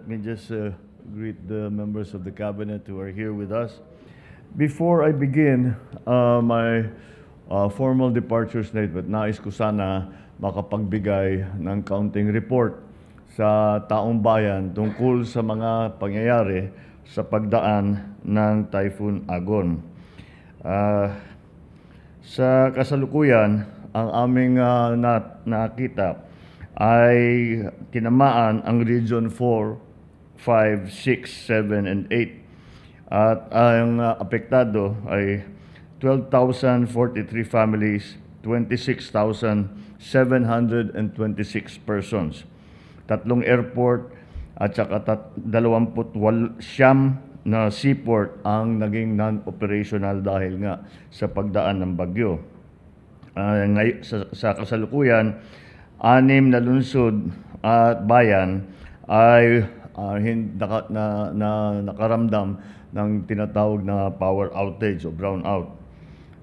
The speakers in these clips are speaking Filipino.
let me just uh, greet the members of the cabinet who are here with us. Before I begin uh, my uh, formal departure statement, nais ko sana makapagbigay ng counting report sa taong bayan tungkol sa mga pangyayari sa pagdaan ng Typhoon Agon. Uh, sa kasalukuyan, ang aming uh, na nakita ay tinamaan ang Region 4 5, 6, 7, and 8. At ang uh, apektado ay 12,043 families, 26,726 persons. Tatlong airport at saka tat- 28 na seaport ang naging non-operational dahil nga sa pagdaan ng bagyo. Uh, ngay- sa, sa kasalukuyan, anim na lungsod at bayan ay uh, hin, naka, na, na, nakaramdam ng tinatawag na power outage o brownout.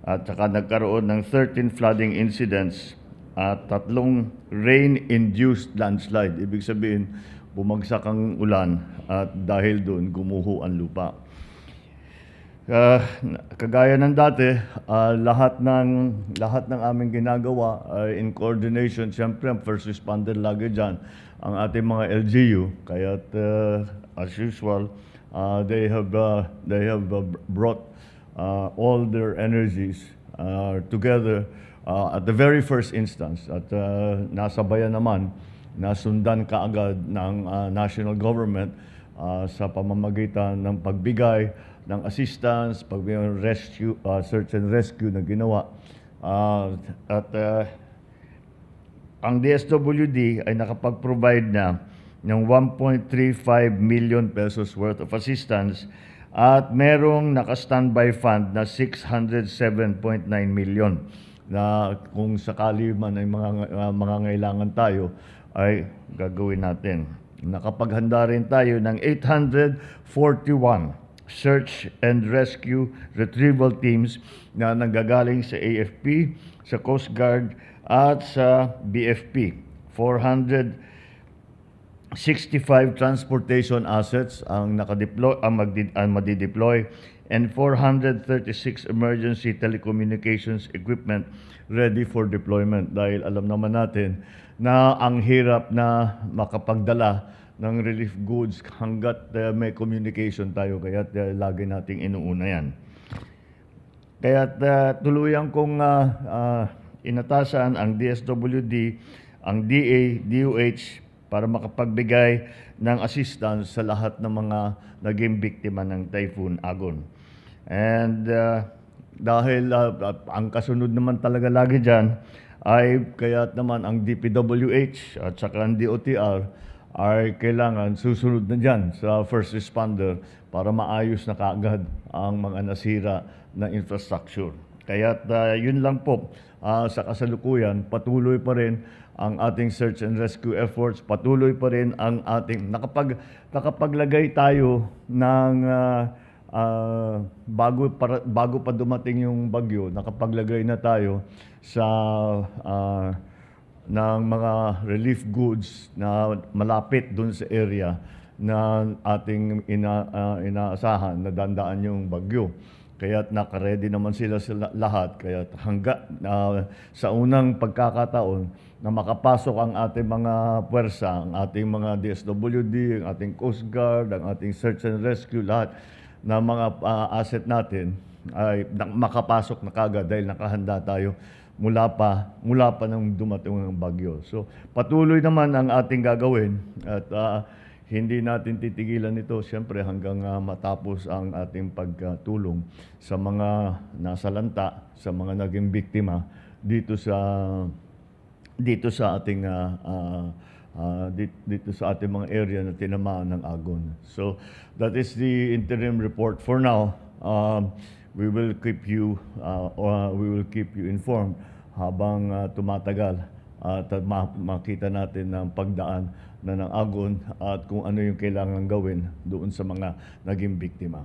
At saka nagkaroon ng 13 flooding incidents at tatlong rain-induced landslide. Ibig sabihin, bumagsak ang ulan at dahil doon gumuho ang lupa. Uh, kagaya ng dati, uh, lahat ng lahat ng aming ginagawa uh, in coordination, siyempre ang first responder lagi diyan ang ating mga LGU. Kaya uh, ah, as usual, uh, they have uh, they have uh, brought uh, all their energies uh, together uh, at the very first instance at uh, nasabayan naman nasundan kaagad ng uh, national government uh, sa pamamagitan ng pagbigay ng assistance, pagbigay ng rescue, uh, search and rescue na ginawa. Uh, at uh, ang DSWD ay nakapag-provide na ng 1.35 million pesos worth of assistance at merong naka-standby fund na 607.9 million na kung sakali man ay mga, uh, mga ngailangan tayo ay gagawin natin. Nakapaghanda rin tayo ng 841 search and rescue retrieval teams na nanggagaling sa AFP, sa Coast Guard at sa BFP. 465 transportation assets ang nakadeploy ang, magdi, ang madideploy and 436 emergency telecommunications equipment ready for deployment dahil alam naman natin na ang hirap na makapagdala ng relief goods hanggat uh, may communication tayo kaya uh, lagi nating inuuna yan. Kaya uh, tuluyan kong uh, uh, inatasan ang DSWD, ang DA, DOH para makapagbigay ng assistance sa lahat ng mga naging biktima ng Typhoon Agon. And uh, dahil uh, uh, ang kasunod naman talaga lagi dyan ay kaya't naman ang DPWH at saka ang DOTR ay kailangan susunod na dyan sa first responder para maayos na kaagad ang mga nasira na infrastructure. Kaya uh, yun lang po uh, sa kasalukuyan, patuloy pa rin ang ating search and rescue efforts, patuloy pa rin ang ating nakapag, nakapaglagay tayo ng uh, uh, bago, para, bago pa dumating yung bagyo, nakapaglagay na tayo sa uh, ng mga relief goods na malapit doon sa area na ating ina, uh, inaasahan na dandaan yung bagyo. Kaya nakaredy naman sila sa lahat. Kaya hangga uh, sa unang pagkakataon na makapasok ang ating mga puwersa, ang ating mga DSWD, ang ating Coast Guard, ang ating Search and Rescue, lahat na mga uh, asset natin ay makapasok na kagad dahil nakahanda tayo mula pa mula pa nang dumating ang bagyo. So patuloy naman ang ating gagawin at uh, hindi natin titigilan ito siyempre hanggang uh, matapos ang ating pagtulong sa mga nasalanta, sa mga naging biktima dito sa dito sa ating uh, uh, uh, dito sa ating mga area na tinamaan ng agon. So that is the interim report for now. Um, we will keep you uh, uh, we will keep you informed habang uh, tumatagal at ma- makita natin ng pagdaan na ng agon at kung ano yung kailangan gawin doon sa mga naging biktima.